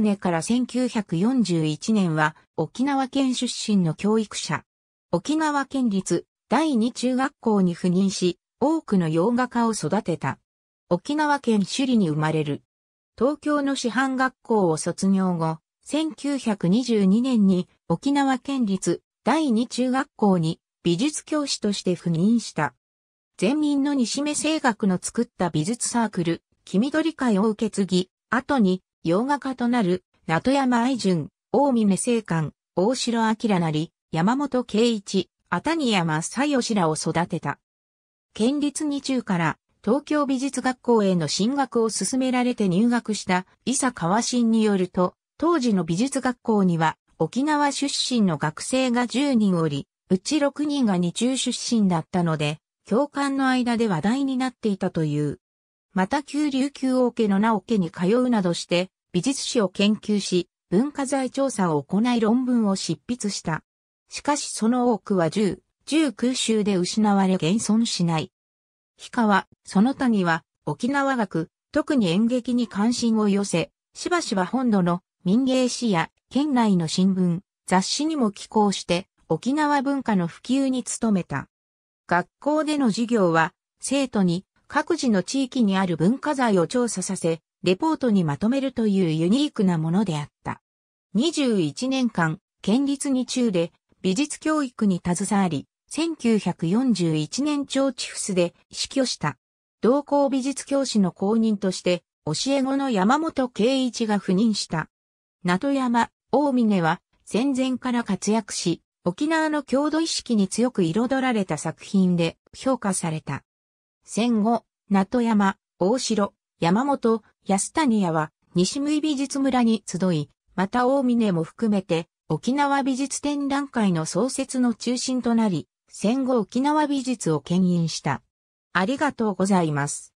常から1941年は沖縄県出身の教育者。沖縄県立第二中学校に赴任し、多くの洋画家を育てた。沖縄県首里に生まれる。東京の師範学校を卒業後、1922年に沖縄県立第二中学校に美術教師として赴任した。全民の西目声楽の作った美術サークル、黄緑会を受け継ぎ、後に洋画家となる、名戸山愛淳、大峰聖官、大城明なり、山本圭一、熱谷山西吉らを育てた。県立二中から東京美術学校への進学を勧められて入学した伊佐川新によると、当時の美術学校には沖縄出身の学生が10人おり、うち6人が二中出身だったので、教官の間で話題になっていたという。また旧琉球王家の名家に通うなどして、美術史を研究し、文化財調査を行い論文を執筆した。しかしその多くは銃、銃空襲で失われ現存しない。氷川、その他には、沖縄学、特に演劇に関心を寄せ、しばしば本土の民芸誌や県内の新聞、雑誌にも寄稿して、沖縄文化の普及に努めた。学校での授業は、生徒に各自の地域にある文化財を調査させ、レポートにまとめるというユニークなものであった。21年間、県立に中で美術教育に携わり、1941年長チフスで死去した。同校美術教師の公認として、教え子の山本圭一が赴任した。名戸山、大峰は戦前から活躍し、沖縄の郷土意識に強く彩られた作品で評価された。戦後、名戸山、大城、山本、安谷屋は、西無向美術村に集い、また大峰も含めて、沖縄美術展覧会の創設の中心となり、戦後沖縄美術を牽引した。ありがとうございます。